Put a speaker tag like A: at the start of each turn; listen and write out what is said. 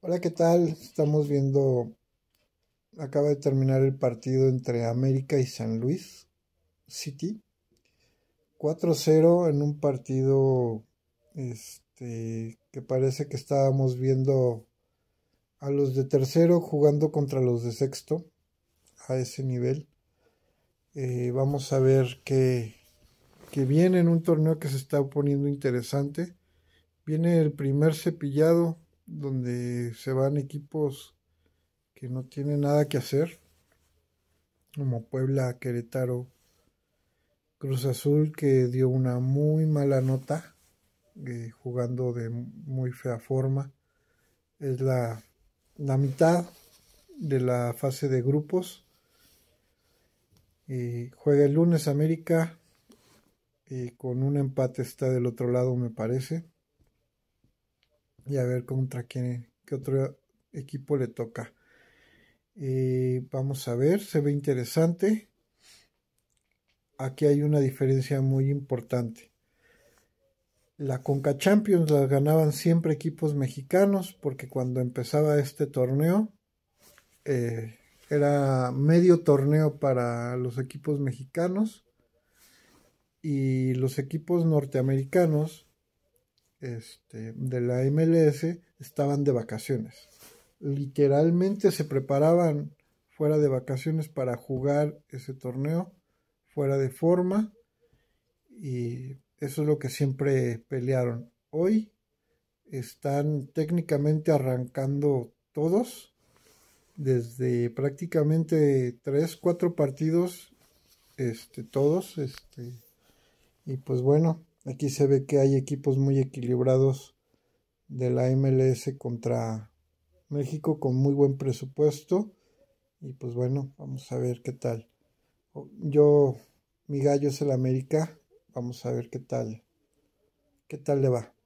A: Hola, ¿qué tal? Estamos viendo, acaba de terminar el partido entre América y San Luis City. 4-0 en un partido este, que parece que estábamos viendo a los de tercero jugando contra los de sexto a ese nivel. Eh, vamos a ver qué... que viene en un torneo que se está poniendo interesante. Viene el primer cepillado donde se van equipos que no tienen nada que hacer, como Puebla, Querétaro, Cruz Azul, que dio una muy mala nota, eh, jugando de muy fea forma. Es la, la mitad de la fase de grupos. y juega el lunes América, y eh, con un empate está del otro lado, me parece y a ver contra quién, qué otro equipo le toca. Eh, vamos a ver, se ve interesante. Aquí hay una diferencia muy importante. La Conca Champions la ganaban siempre equipos mexicanos porque cuando empezaba este torneo eh, era medio torneo para los equipos mexicanos y los equipos norteamericanos este, de la MLS estaban de vacaciones. Literalmente se preparaban fuera de vacaciones para jugar ese torneo, fuera de forma, y eso es lo que siempre pelearon. Hoy están técnicamente arrancando todos desde prácticamente Tres, cuatro partidos, este, todos, este, y pues bueno, Aquí se ve que hay equipos muy equilibrados de la MLS contra México con muy buen presupuesto. Y pues bueno, vamos a ver qué tal. Oh, yo, mi gallo es el América. Vamos a ver qué tal. ¿Qué tal le va?